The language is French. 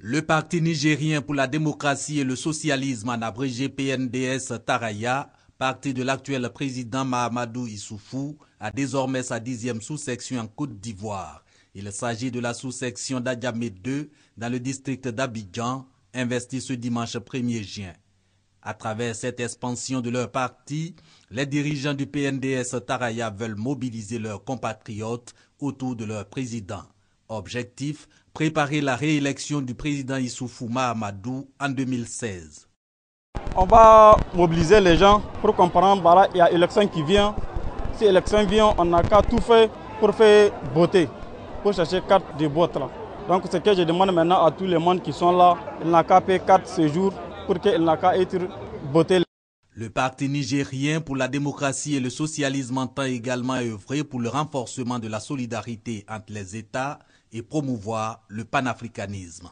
Le Parti nigérien pour la démocratie et le socialisme, en abrégé PNDS Taraya, parti de l'actuel président Mahamadou Issoufou, a désormais sa dixième sous-section en Côte d'Ivoire. Il s'agit de la sous-section d'Adjamé 2 dans le district d'Abidjan, investi ce dimanche 1er juin. À travers cette expansion de leur parti, les dirigeants du PNDS Taraya veulent mobiliser leurs compatriotes autour de leur président. Objectif préparer la réélection du président Issoufou Amadou en 2016. On va mobiliser les gens pour comprendre voilà, il y a élection qui vient. Si l'élection vient, on n'a qu'à tout faire pour faire voter, pour chercher carte de vote Donc ce que je demande maintenant à tous les monde qui sont là, il n'a qu'à payer carte séjour pour qu'il n'a qu'à être voté. Le Parti nigérien pour la démocratie et le socialisme entend également œuvrer pour le renforcement de la solidarité entre les États et promouvoir le panafricanisme.